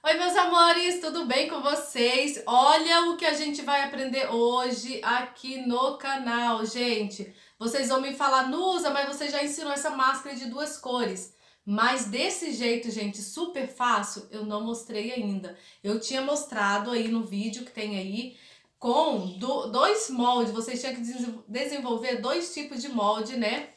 Oi, meus amores, tudo bem com vocês? Olha o que a gente vai aprender hoje aqui no canal, gente. Vocês vão me falar, Nusa, mas você já ensinou essa máscara de duas cores. Mas desse jeito, gente, super fácil, eu não mostrei ainda. Eu tinha mostrado aí no vídeo que tem aí, com do, dois moldes, vocês tinham que desenvolver dois tipos de molde, né?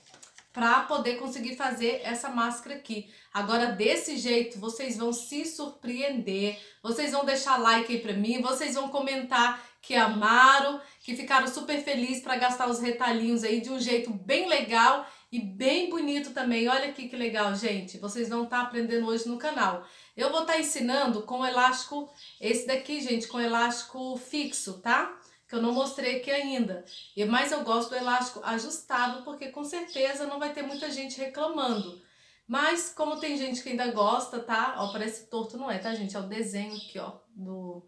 para poder conseguir fazer essa máscara aqui. Agora, desse jeito, vocês vão se surpreender, vocês vão deixar like aí para mim, vocês vão comentar que amaram, que ficaram super felizes para gastar os retalhinhos aí de um jeito bem legal e bem bonito também. Olha aqui que legal, gente. Vocês vão estar tá aprendendo hoje no canal. Eu vou estar tá ensinando com elástico, esse daqui, gente, com elástico fixo, tá? que eu não mostrei aqui ainda. E Mas eu gosto do elástico ajustado, porque com certeza não vai ter muita gente reclamando. Mas como tem gente que ainda gosta, tá? Ó, parece torto, não é, tá, gente? É o desenho aqui, ó, do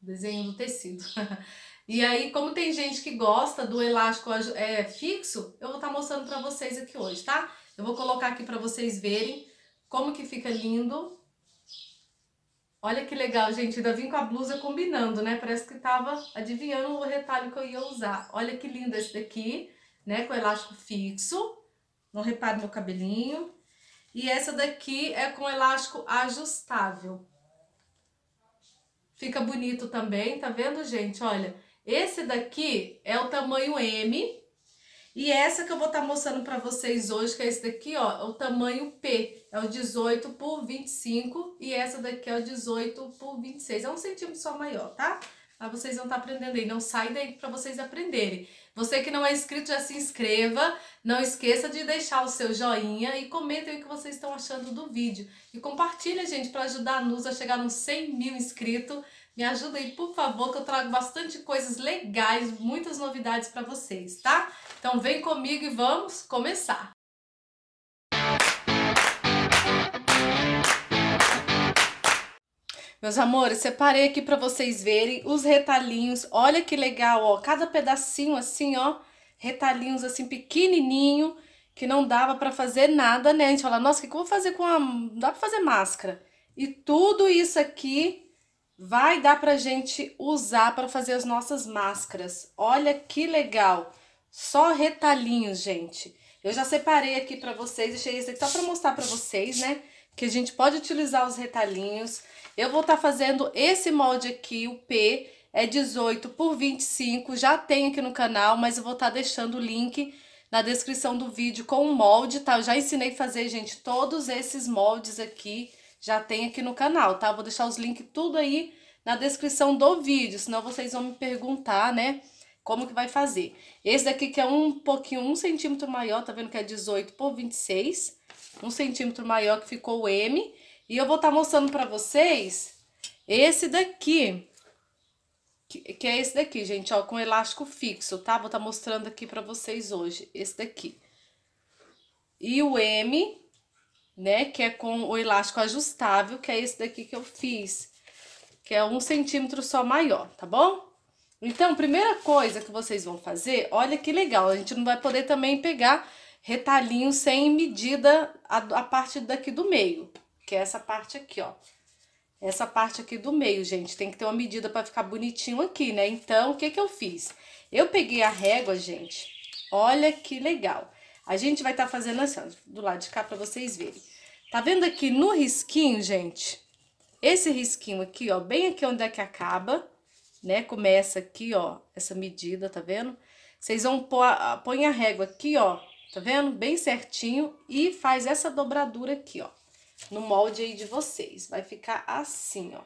desenho do tecido. e aí, como tem gente que gosta do elástico é, fixo, eu vou estar tá mostrando pra vocês aqui hoje, tá? Eu vou colocar aqui pra vocês verem como que fica lindo Olha que legal, gente. Ainda vim com a blusa combinando, né? Parece que tava adivinhando o retalho que eu ia usar. Olha que lindo esse daqui, né? Com elástico fixo. Não repare meu cabelinho. E essa daqui é com elástico ajustável. Fica bonito também, tá vendo, gente? Olha, esse daqui é o tamanho M, e essa que eu vou estar tá mostrando para vocês hoje, que é esse daqui, ó, é o tamanho P, é o 18 por 25 e essa daqui é o 18 por 26, é um centímetro só maior, tá? Mas ah, vocês vão estar tá aprendendo aí. Não sai daí para vocês aprenderem. Você que não é inscrito, já se inscreva. Não esqueça de deixar o seu joinha e aí o que vocês estão achando do vídeo. E compartilha, gente, para ajudar a Nusa a chegar nos 100 mil inscritos. Me ajuda aí, por favor, que eu trago bastante coisas legais, muitas novidades para vocês, tá? Então vem comigo e vamos começar! Meus amores, separei aqui para vocês verem os retalhinhos. Olha que legal, ó. Cada pedacinho assim, ó. Retalhinhos assim pequenininho, que não dava para fazer nada, né? A gente fala, nossa, o que, que eu vou fazer com a... Não dá para fazer máscara. E tudo isso aqui vai dar pra gente usar para fazer as nossas máscaras. Olha que legal. Só retalhinhos, gente. Eu já separei aqui para vocês, deixei isso aqui só para mostrar para vocês, né? que a gente pode utilizar os retalhinhos. Eu vou estar tá fazendo esse molde aqui, o P, é 18 por 25, já tem aqui no canal, mas eu vou estar tá deixando o link na descrição do vídeo com o molde, tá? Eu já ensinei a fazer, gente, todos esses moldes aqui, já tem aqui no canal, tá? vou deixar os links tudo aí na descrição do vídeo, senão vocês vão me perguntar, né? Como que vai fazer. Esse daqui que é um pouquinho, um centímetro maior, tá vendo que é 18 por 26, um centímetro maior que ficou o M. E eu vou estar tá mostrando para vocês esse daqui, que, que, é esse daqui, gente, ó, com elástico fixo, tá? Vou estar tá mostrando aqui para vocês hoje, esse daqui. E o M, né, que é com o elástico ajustável, que é esse daqui que eu fiz, que é um centímetro só maior, tá bom? Então, primeira coisa que vocês vão fazer, olha que legal, a gente não vai poder também pegar retalhinho sem medida a, a parte daqui do meio, que é essa parte aqui, ó. Essa parte aqui do meio, gente, tem que ter uma medida para ficar bonitinho aqui, né? Então, o que que eu fiz? Eu peguei a régua, gente, olha que legal. A gente vai estar tá fazendo assim, ó, do lado de cá para vocês verem. Tá vendo aqui no risquinho, gente? Esse risquinho aqui, ó, bem aqui onde é que acaba, né? Começa aqui, ó, essa medida, tá vendo? Vocês vão pôr, põe a régua aqui, ó, Tá vendo? Bem certinho. E faz essa dobradura aqui, ó. No molde aí de vocês. Vai ficar assim, ó.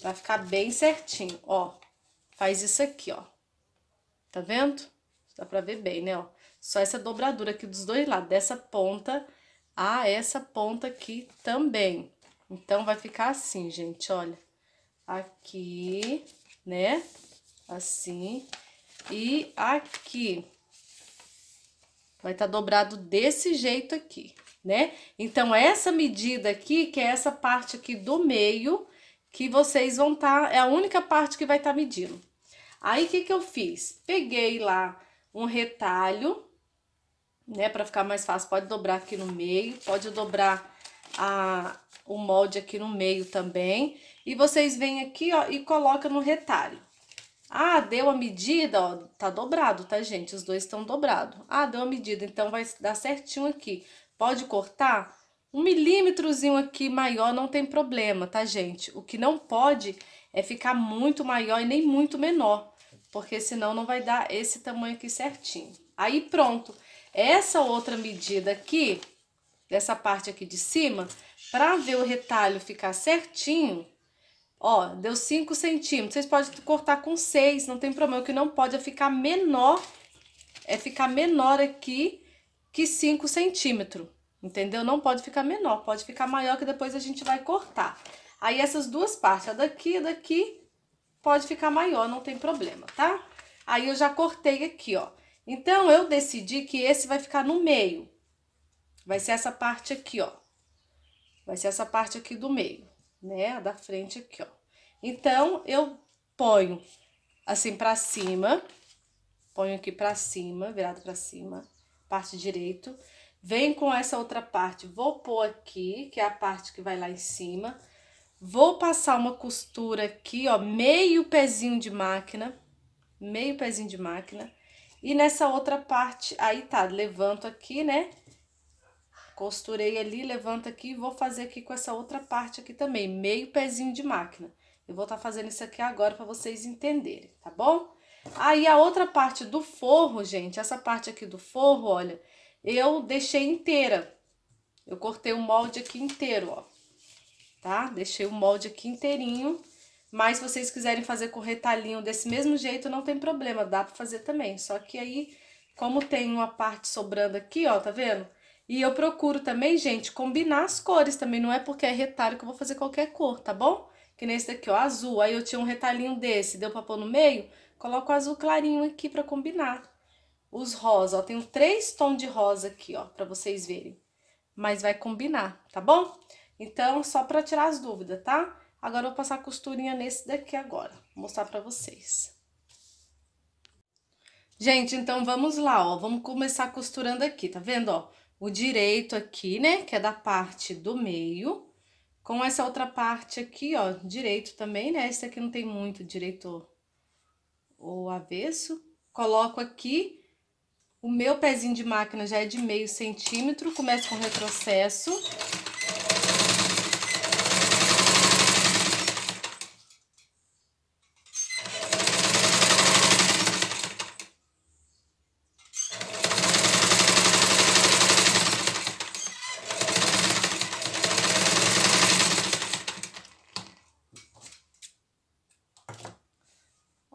Vai ficar bem certinho, ó. Faz isso aqui, ó. Tá vendo? Dá pra ver bem, né, ó. Só essa dobradura aqui dos dois lados, dessa ponta a essa ponta aqui também. Então, vai ficar assim, gente, olha. Aqui, né? Assim. E aqui. Vai estar tá dobrado desse jeito aqui, né? Então, essa medida aqui, que é essa parte aqui do meio, que vocês vão estar... Tá, é a única parte que vai estar tá medindo. Aí, o que que eu fiz? Peguei lá um retalho, né? Pra ficar mais fácil, pode dobrar aqui no meio, pode dobrar a, o molde aqui no meio também. E vocês vêm aqui, ó, e colocam no retalho. Ah, deu a medida, ó, tá dobrado, tá, gente? Os dois estão dobrados. Ah, deu a medida, então vai dar certinho aqui. Pode cortar? Um milímetrozinho aqui maior não tem problema, tá, gente? O que não pode é ficar muito maior e nem muito menor, porque senão não vai dar esse tamanho aqui certinho. Aí pronto. Essa outra medida aqui, dessa parte aqui de cima, para ver o retalho ficar certinho, Ó, deu 5 centímetros. Vocês podem cortar com 6, não tem problema. O que não pode é ficar menor, é ficar menor aqui que 5 centímetros. Entendeu? Não pode ficar menor, pode ficar maior que depois a gente vai cortar. Aí essas duas partes, a daqui e a daqui, pode ficar maior, não tem problema, tá? Aí eu já cortei aqui, ó. Então, eu decidi que esse vai ficar no meio. Vai ser essa parte aqui, ó. Vai ser essa parte aqui do meio né? A da frente aqui, ó. Então, eu ponho assim pra cima, ponho aqui pra cima, virado pra cima, parte direito. Vem com essa outra parte, vou pôr aqui, que é a parte que vai lá em cima. Vou passar uma costura aqui, ó, meio pezinho de máquina, meio pezinho de máquina. E nessa outra parte, aí tá, levanto aqui, né? Costurei ali, levanta aqui e vou fazer aqui com essa outra parte aqui também, meio pezinho de máquina. Eu vou estar tá fazendo isso aqui agora para vocês entenderem, tá bom? Aí a outra parte do forro, gente, essa parte aqui do forro, olha, eu deixei inteira. Eu cortei o molde aqui inteiro, ó. Tá? Deixei o molde aqui inteirinho. Mas se vocês quiserem fazer com retalhinho desse mesmo jeito, não tem problema, dá pra fazer também. Só que aí, como tem uma parte sobrando aqui, ó, tá vendo? E eu procuro também, gente, combinar as cores também. Não é porque é retalho que eu vou fazer qualquer cor, tá bom? Que nesse daqui, ó, azul. Aí eu tinha um retalhinho desse, deu pra pôr no meio? Coloco o azul clarinho aqui pra combinar. Os rosa, ó, tenho três tons de rosa aqui, ó, pra vocês verem. Mas vai combinar, tá bom? Então, só pra tirar as dúvidas, tá? Agora eu vou passar a costurinha nesse daqui agora. Vou mostrar pra vocês. Gente, então vamos lá, ó. Vamos começar costurando aqui, tá vendo, ó? o direito aqui, né, que é da parte do meio, com essa outra parte aqui, ó, direito também, né, esse aqui não tem muito direito ou avesso. Coloco aqui, o meu pezinho de máquina já é de meio centímetro, começo com retrocesso,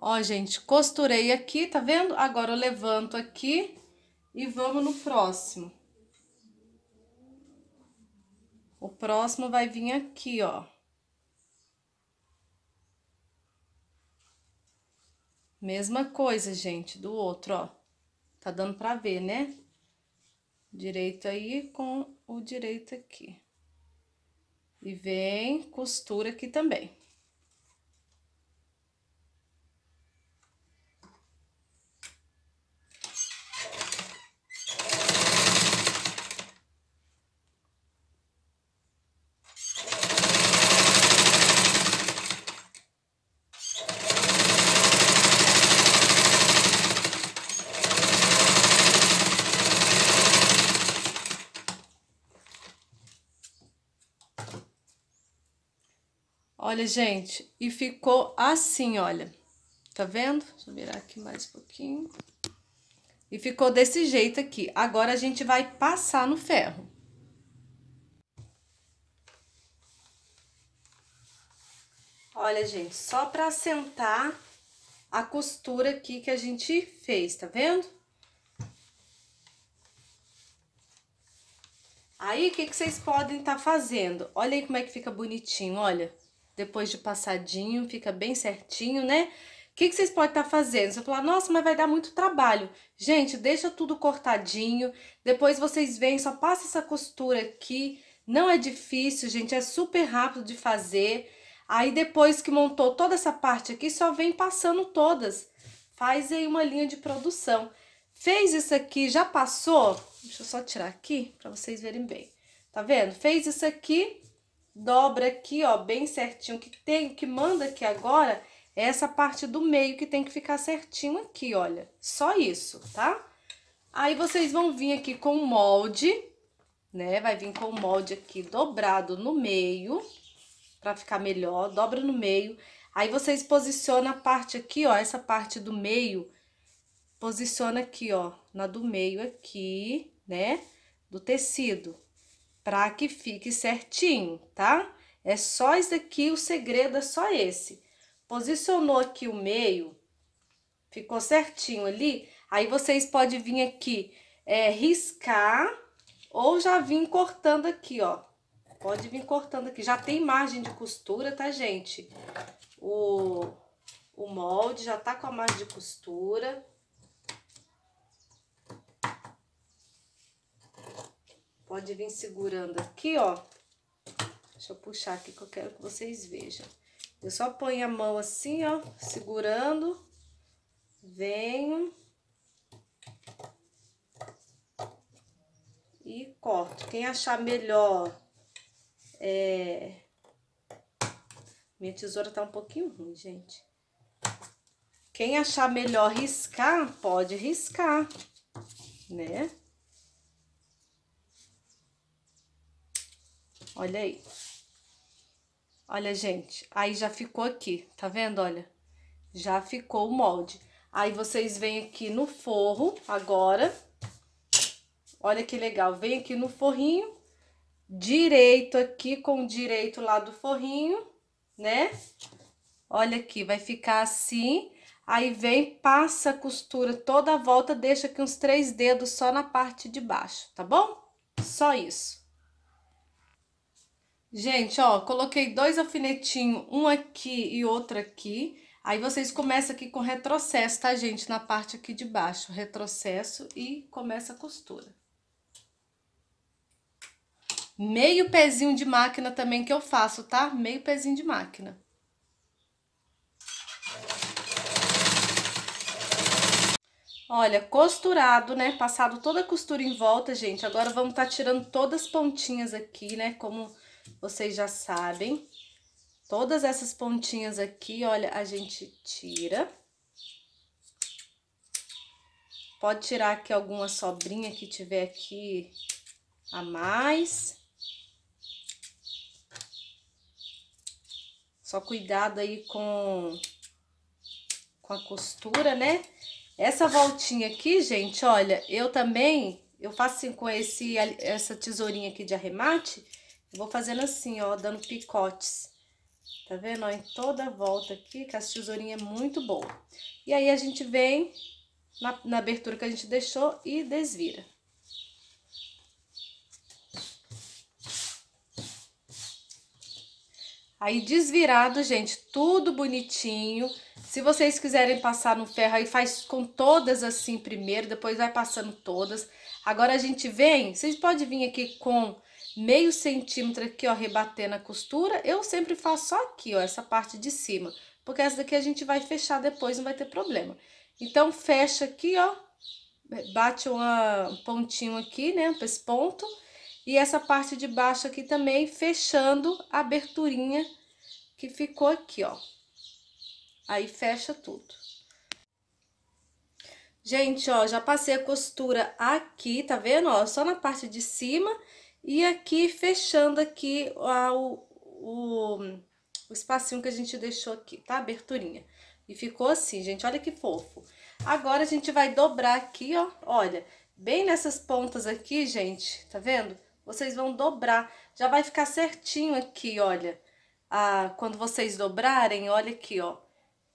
Ó, gente, costurei aqui, tá vendo? Agora eu levanto aqui e vamos no próximo. O próximo vai vir aqui, ó. Mesma coisa, gente, do outro, ó. Tá dando pra ver, né? Direito aí com o direito aqui. E vem costura aqui também. Olha, gente, e ficou assim, olha. Tá vendo? Deixa eu virar aqui mais um pouquinho. E ficou desse jeito aqui. Agora a gente vai passar no ferro. Olha, gente, só pra assentar a costura aqui que a gente fez, tá vendo? Aí, o que, que vocês podem estar tá fazendo? Olha aí como é que fica bonitinho, olha. Olha depois de passadinho, fica bem certinho, né? O que, que, vocês podem estar tá fazendo? Você falar, nossa, mas vai dar muito trabalho. Gente, deixa tudo cortadinho. Depois vocês vêm, só passa essa costura aqui. Não é difícil, gente, é super rápido de fazer. Aí depois que montou toda essa parte aqui, só vem passando todas. Faz aí uma linha de produção. Fez isso aqui, já passou? Deixa eu só tirar aqui para vocês verem bem. Tá vendo? Fez isso aqui, dobra aqui, ó, bem certinho. O que tem, o que manda aqui agora é essa parte do meio que tem que ficar certinho aqui, olha. Só isso, tá? Aí vocês vão vir aqui com o molde, né? Vai vir com o molde aqui dobrado no meio, pra ficar melhor, dobra no meio. Aí vocês posicionam a parte aqui, ó, essa parte do meio, posiciona aqui, ó, na do meio aqui, né? Do tecido para que fique certinho, tá? É só isso aqui, o segredo é só esse. Posicionou aqui o meio, ficou certinho ali. Aí vocês podem vir aqui é, riscar ou já vir cortando aqui, ó. Pode vir cortando aqui. Já tem margem de costura, tá, gente? O, o molde já tá com a margem de costura. Pode vir segurando aqui, ó. Deixa eu puxar aqui que eu quero que vocês vejam. Eu só ponho a mão assim, ó, segurando. Venho. E corto. Quem achar melhor... É... Minha tesoura tá um pouquinho ruim, gente. Quem achar melhor riscar, pode riscar, né? Olha aí. Olha, gente. Aí já ficou aqui, tá vendo? Olha. Já ficou o molde. Aí vocês vêm aqui no forro agora. Olha que legal. Vem aqui no forrinho. Direito aqui com o direito lá do forrinho, né? Olha aqui, vai ficar assim. Aí vem, passa a costura toda a volta, deixa aqui uns três dedos só na parte de baixo, tá bom? Só isso. Gente, ó, coloquei dois alfinetinhos, um aqui e outro aqui. Aí vocês começam aqui com retrocesso, tá, gente? Na parte aqui de baixo, retrocesso e começa a costura. Meio pezinho de máquina também que eu faço, tá? Meio pezinho de máquina. Olha, costurado, né? Passado toda a costura em volta, gente. Agora vamos tá tirando todas as pontinhas aqui, né? Como vocês já sabem. Todas essas pontinhas aqui, olha, a gente tira. Pode tirar aqui alguma sobrinha que tiver aqui a mais. Só cuidado aí com, com a costura, né? Essa voltinha aqui, gente, olha, eu também, eu faço assim com esse, essa tesourinha aqui de arremate Vou fazendo assim, ó, dando picotes. Tá vendo, ó, em toda a volta aqui, que essa tesourinha é muito boa. E aí, a gente vem na, na abertura que a gente deixou e desvira. Aí, desvirado, gente, tudo bonitinho. Se vocês quiserem passar no ferro, aí faz com todas assim primeiro, depois vai passando todas. Agora a gente vem, vocês podem vir aqui com meio centímetro aqui, ó, rebatendo a costura. Eu sempre faço só aqui, ó, essa parte de cima. Porque essa daqui a gente vai fechar depois, não vai ter problema. Então, fecha aqui, ó. Bate uma, um pontinho aqui, né, esse ponto. E essa parte de baixo aqui também, fechando a aberturinha que ficou aqui, ó. Aí, fecha tudo. Gente, ó, já passei a costura aqui, tá vendo? Ó, só na parte de cima e aqui, fechando aqui ó, o, o, o espacinho que a gente deixou aqui, tá? Aberturinha. E ficou assim, gente, olha que fofo. Agora, a gente vai dobrar aqui, ó, olha, bem nessas pontas aqui, gente, tá vendo? Vocês vão dobrar, já vai ficar certinho aqui, olha. Ah, quando vocês dobrarem, olha aqui, ó,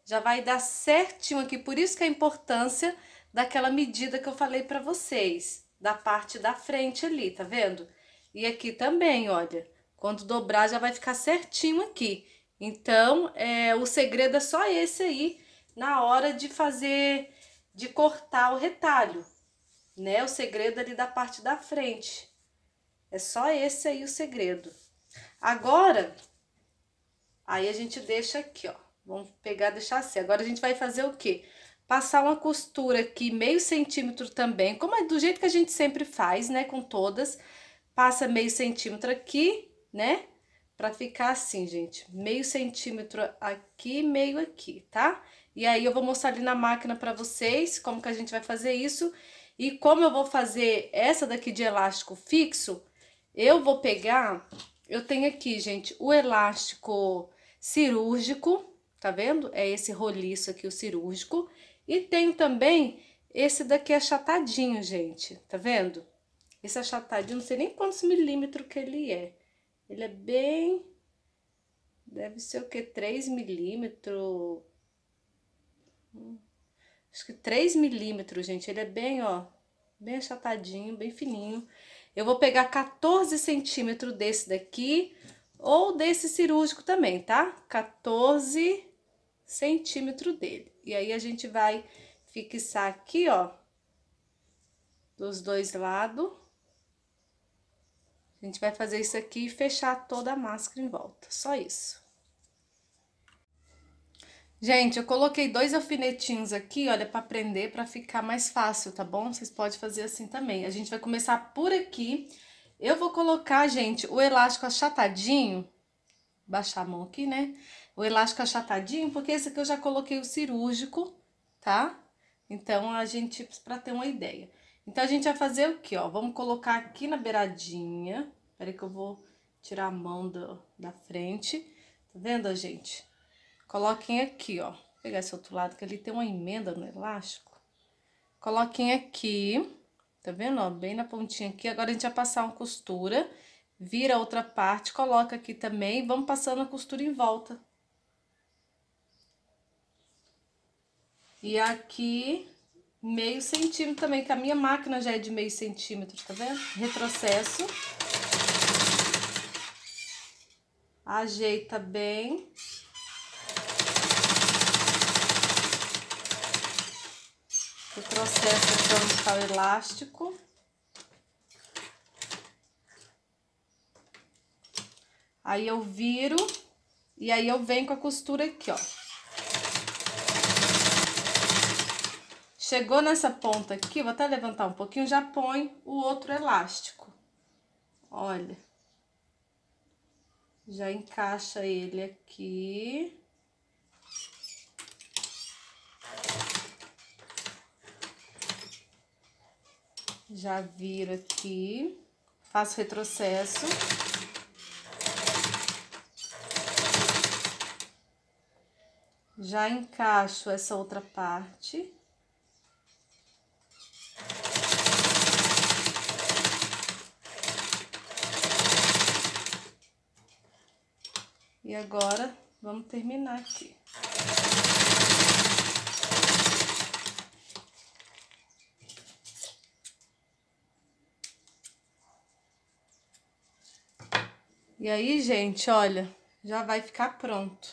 já vai dar certinho aqui. Por isso que é a importância daquela medida que eu falei pra vocês, da parte da frente ali, tá vendo? E aqui também, olha, quando dobrar já vai ficar certinho aqui. Então, é, o segredo é só esse aí, na hora de fazer, de cortar o retalho, né? O segredo ali da parte da frente. É só esse aí o segredo. Agora, aí a gente deixa aqui, ó. Vamos pegar, deixar assim. Agora a gente vai fazer o quê? Passar uma costura aqui, meio centímetro também, como é do jeito que a gente sempre faz, né, com todas passa meio centímetro aqui, né? Pra ficar assim, gente, meio centímetro aqui, meio aqui, tá? E aí eu vou mostrar ali na máquina pra vocês como que a gente vai fazer isso. E como eu vou fazer essa daqui de elástico fixo, eu vou pegar... Eu tenho aqui, gente, o elástico cirúrgico, tá vendo? É esse roliço aqui, o cirúrgico. E tenho também esse daqui achatadinho, gente, tá vendo? Esse achatadinho, não sei nem quantos milímetros que ele é. Ele é bem... Deve ser o que? 3 milímetros... Hum, acho que 3 milímetros, gente. Ele é bem, ó... Bem achatadinho, bem fininho. Eu vou pegar 14 centímetros desse daqui ou desse cirúrgico também, tá? 14 centímetros dele. E aí, a gente vai fixar aqui, ó, dos dois lados. A gente vai fazer isso aqui e fechar toda a máscara em volta, só isso. Gente, eu coloquei dois alfinetinhos aqui, olha, pra prender, pra ficar mais fácil, tá bom? Vocês podem fazer assim também. A gente vai começar por aqui. Eu vou colocar, gente, o elástico achatadinho, baixar a mão aqui, né? O elástico achatadinho, porque esse aqui eu já coloquei o cirúrgico, tá? Então, a gente, pra ter uma ideia. Então, a gente vai fazer o que, ó? Vamos colocar aqui na beiradinha. Peraí que eu vou tirar a mão do, da frente. Tá vendo, gente? Coloquem aqui, ó. Vou pegar esse outro lado, que ali tem uma emenda no elástico. Coloquem aqui, tá vendo, ó? Bem na pontinha aqui. Agora, a gente vai passar uma costura, vira a outra parte, coloca aqui também. Vamos passando a costura em volta. E aqui, meio centímetro também, que a minha máquina já é de meio centímetro, tá vendo? Retrocesso. Ajeita bem. retrocesso para onde está o elástico. Aí eu viro e aí eu venho com a costura aqui, ó. Chegou nessa ponta aqui, vou até levantar um pouquinho, já põe o outro elástico. Olha. Já encaixa ele aqui. Já viro aqui. Faço retrocesso. Já encaixo essa outra parte. E agora, vamos terminar aqui. E aí, gente, olha, já vai ficar pronto.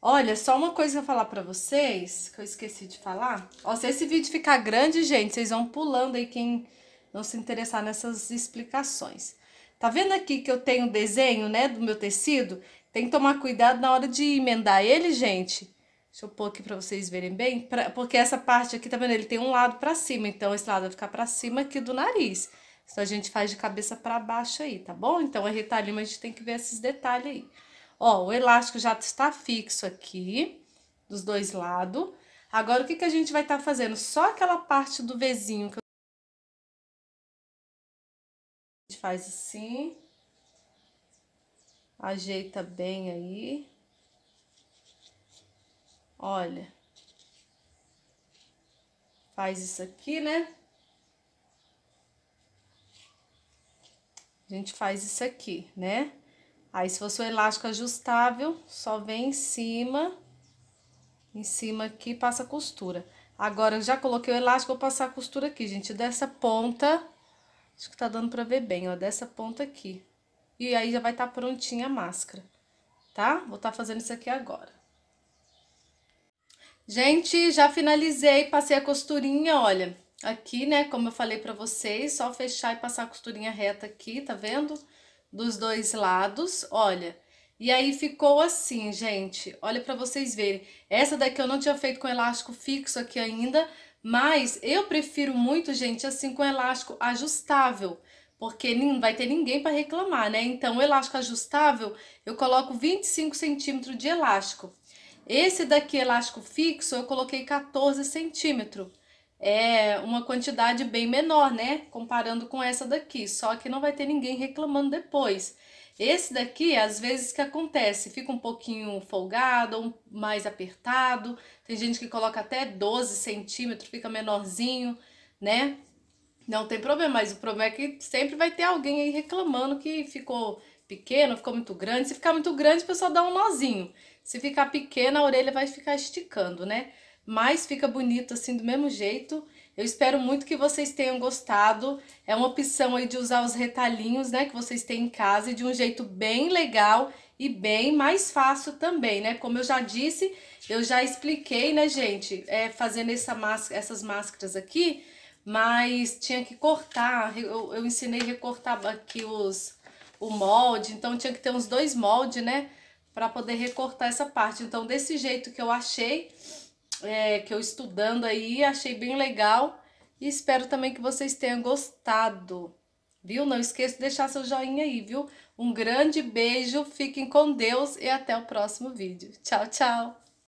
Olha, só uma coisa que eu falar pra vocês, que eu esqueci de falar. Ó, se esse vídeo ficar grande, gente, vocês vão pulando aí quem não se interessar nessas explicações. Tá vendo aqui que eu tenho o desenho, né, do meu tecido? Tem que tomar cuidado na hora de emendar ele, gente. Deixa eu pôr aqui pra vocês verem bem. Pra, porque essa parte aqui, tá vendo? Ele tem um lado pra cima. Então, esse lado vai ficar pra cima aqui do nariz. Então, a gente faz de cabeça pra baixo aí, tá bom? Então, a é Rita a gente tem que ver esses detalhes aí. Ó, o elástico já está fixo aqui, dos dois lados. Agora, o que, que a gente vai estar tá fazendo? Só aquela parte do Vzinho que a gente faz assim... Ajeita bem aí. Olha. Faz isso aqui, né? A gente faz isso aqui, né? Aí, se fosse o um elástico ajustável, só vem em cima, em cima aqui, passa a costura. Agora, eu já coloquei o elástico, vou passar a costura aqui, gente, dessa ponta, acho que tá dando pra ver bem, ó, dessa ponta aqui e aí já vai estar tá prontinha a máscara, tá? Vou estar tá fazendo isso aqui agora. Gente, já finalizei, passei a costurinha, olha, aqui, né, como eu falei pra vocês, só fechar e passar a costurinha reta aqui, tá vendo? Dos dois lados, olha. E aí ficou assim, gente, olha pra vocês verem. Essa daqui eu não tinha feito com elástico fixo aqui ainda, mas eu prefiro muito, gente, assim, com elástico ajustável porque não vai ter ninguém para reclamar, né? Então, o elástico ajustável, eu coloco 25 centímetros de elástico. Esse daqui, elástico fixo, eu coloquei 14 centímetros. É uma quantidade bem menor, né? Comparando com essa daqui, só que não vai ter ninguém reclamando depois. Esse daqui, às vezes que acontece, fica um pouquinho folgado, ou mais apertado. Tem gente que coloca até 12 centímetros, fica menorzinho, né? Não tem problema, mas o problema é que sempre vai ter alguém aí reclamando que ficou pequeno, ficou muito grande. Se ficar muito grande, o pessoal dá um nozinho. Se ficar pequena, a orelha vai ficar esticando, né? Mas fica bonito assim do mesmo jeito. Eu espero muito que vocês tenham gostado. É uma opção aí de usar os retalhinhos, né, que vocês têm em casa e de um jeito bem legal e bem mais fácil também, né? Como eu já disse, eu já expliquei, né, gente, é, fazendo essa máscara, essas máscaras aqui, mas tinha que cortar. Eu, eu ensinei a recortar aqui os, o molde, então tinha que ter uns dois moldes, né? Para poder recortar essa parte. Então, desse jeito que eu achei, é, que eu estudando aí, achei bem legal. E espero também que vocês tenham gostado, viu? Não esqueça de deixar seu joinha aí, viu? Um grande beijo, fiquem com Deus e até o próximo vídeo. Tchau, tchau!